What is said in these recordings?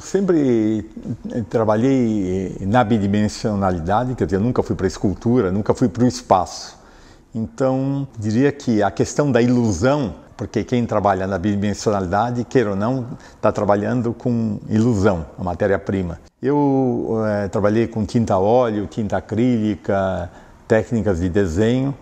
eu sempre trabalhei eh, na bidimensionalidade, quer dizer, eu nunca fui para a escultura, nunca fui para o espaço. Então, diria que a questão da ilusão, porque quem trabalha na bidimensionalidade, queira ou não, está trabalhando com ilusão, a matéria-prima. Eu é, trabalhei com tinta óleo, tinta acrílica, técnicas de desenho,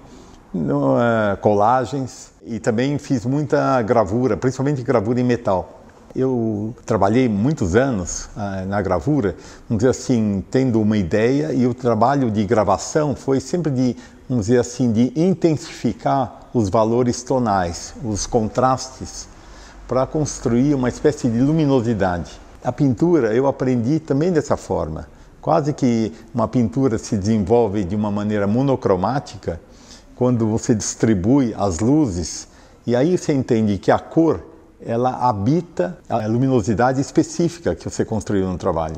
no, é, colagens e também fiz muita gravura, principalmente gravura em metal. Eu trabalhei muitos anos ah, na gravura, vamos dizer assim, tendo uma ideia, e o trabalho de gravação foi sempre de, vamos dizer assim, de intensificar os valores tonais, os contrastes, para construir uma espécie de luminosidade. A pintura eu aprendi também dessa forma. Quase que uma pintura se desenvolve de uma maneira monocromática, quando você distribui as luzes, e aí você entende que a cor ela habita a luminosidade específica que você construiu no trabalho.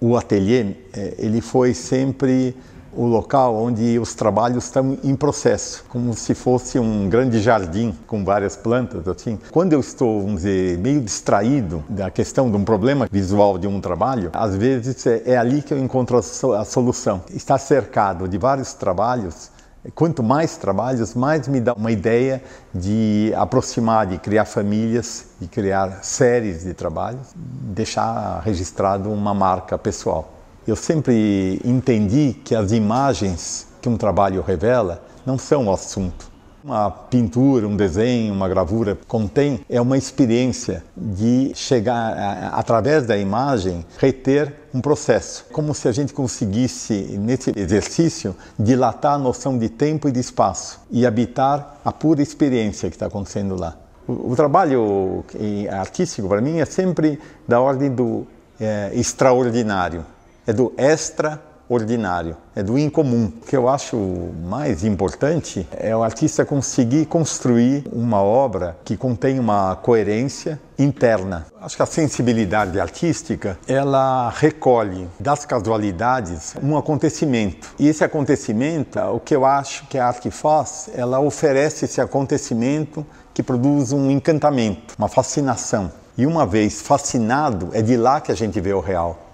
O ateliê, é, ele foi sempre o local onde os trabalhos estão em processo, como se fosse um grande jardim com várias plantas, assim. Quando eu estou, vamos dizer, meio distraído da questão de um problema visual de um trabalho, às vezes é, é ali que eu encontro a solução. Está cercado de vários trabalhos Quanto mais trabalhos, mais me dá uma ideia de aproximar, de criar famílias, de criar séries de trabalhos, deixar registrado uma marca pessoal. Eu sempre entendi que as imagens que um trabalho revela não são o assunto. Uma pintura, um desenho, uma gravura contém é uma experiência de chegar a, através da imagem reter um processo, como se a gente conseguisse nesse exercício dilatar a noção de tempo e de espaço e habitar a pura experiência que está acontecendo lá. O, o trabalho é artístico para mim é sempre da ordem do é, extraordinário, é do extra ordinário, é do incomum. O que eu acho mais importante é o artista conseguir construir uma obra que contém uma coerência interna. Acho que a sensibilidade artística, ela recolhe das casualidades um acontecimento. E esse acontecimento, o que eu acho que a arte faz, ela oferece esse acontecimento que produz um encantamento, uma fascinação. E uma vez fascinado, é de lá que a gente vê o real.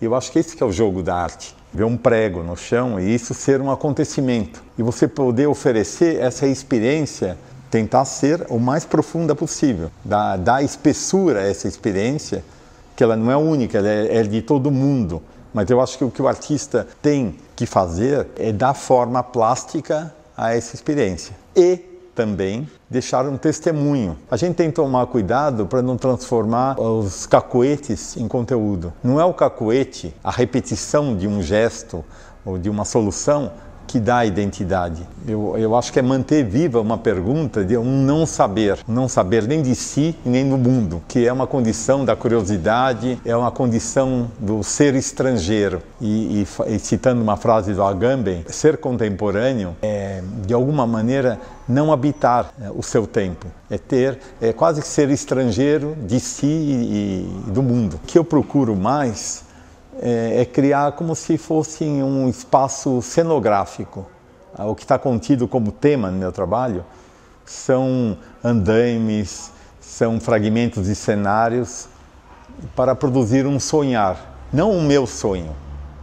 Eu acho que esse que é o jogo da arte ver um prego no chão e isso ser um acontecimento. E você poder oferecer essa experiência, tentar ser o mais profunda possível, dar, dar espessura a essa experiência, que ela não é única, ela é, é de todo mundo. Mas eu acho que o que o artista tem que fazer é dar forma plástica a essa experiência. E também deixar um testemunho. A gente tem que tomar cuidado para não transformar os cacoetes em conteúdo. Não é o cacoete, a repetição de um gesto ou de uma solução que dá a identidade. Eu, eu acho que é manter viva uma pergunta de um não saber, não saber nem de si nem do mundo, que é uma condição da curiosidade, é uma condição do ser estrangeiro. E, e, e citando uma frase do Agamben, ser contemporâneo é é, de alguma maneira, não habitar é, o seu tempo, é ter, é quase que ser estrangeiro de si e, do mundo. O que eu procuro mais é, é criar como se fosse um espaço cenográfico. Ah, o que está contido como tema no meu trabalho são andaimes, são fragmentos de cenários para produzir um sonhar, não o meu sonho.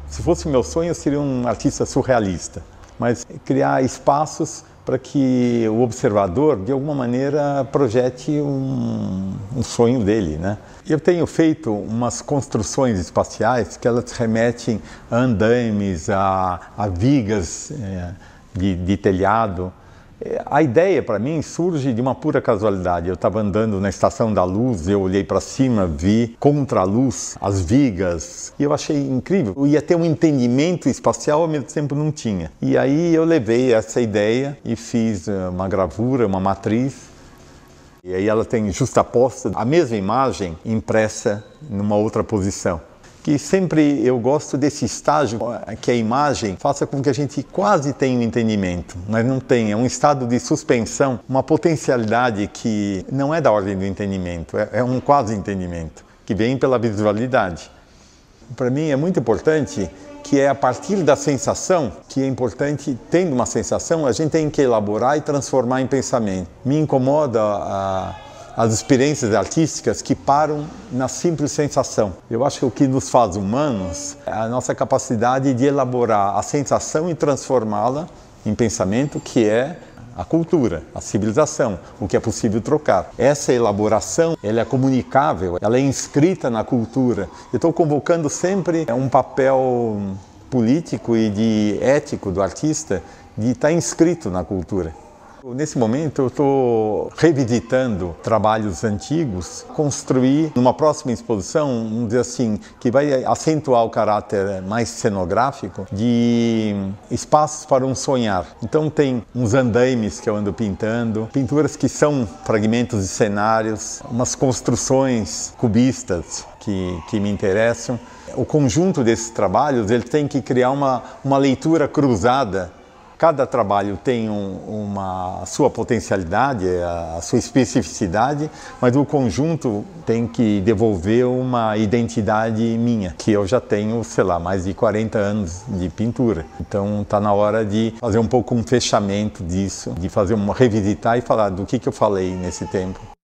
Se fosse o meu sonho, eu seria um artista surrealista mas criar espaços para que o observador, de alguma maneira, projete um, um, sonho dele. Né? Eu tenho feito umas construções espaciais que elas remetem a andaimes, a, a vigas é, de, de telhado, é, a ideia para mim surge de uma pura casualidade. Eu estava andando na Estação da Luz, eu olhei para cima, vi contra a luz as vigas e eu achei incrível. Eu ia ter um entendimento espacial ao mesmo tempo não tinha. E aí eu levei essa ideia e fiz eh, uma gravura, uma matriz. E aí ela tem justaposta a mesma imagem impressa numa outra posição que sempre eu gosto desse estágio eh, que a imagem faça com que a gente quase tenha um entendimento, mas não tem. É um estado de suspensão, uma potencialidade que não é da ordem do entendimento, é, é um quase entendimento, que vem pela visualidade. Para mim é muito importante que é a partir da sensação, que é importante, tendo uma sensação, a gente tem que elaborar e transformar em pensamento. Me incomoda a as experiências artísticas que param na simples sensação. Eu acho que o que nos faz humanos é a nossa capacidade de elaborar a sensação e transformá-la em pensamento, que é a cultura, a civilização, o que é possível trocar. Essa elaboração, ela é comunicável, ela é inscrita na cultura. Eu estou convocando sempre é um papel político e de ético do artista de estar inscrito na cultura. Nesse momento eu estou revisitando trabalhos antigos, construir numa próxima exposição, vamos dizer assim, que vai acentuar o caráter mais cenográfico de espaços para um sonhar. Então tem uns andaimes que eu ando pintando, pinturas que são fragmentos de cenários, umas construções cubistas que, que me interessam. O conjunto desses trabalhos ele tem que criar uma, uma leitura cruzada Cada trabalho tem um, uma sua potencialidade, é a, a sua especificidade, mas o conjunto tem que devolver uma identidade minha, que eu já tenho, sei lá, mais de 40 anos de pintura. Então está na hora de fazer um pouco um fechamento disso, de fazer uma revisitar e falar do que, que eu falei nesse tempo.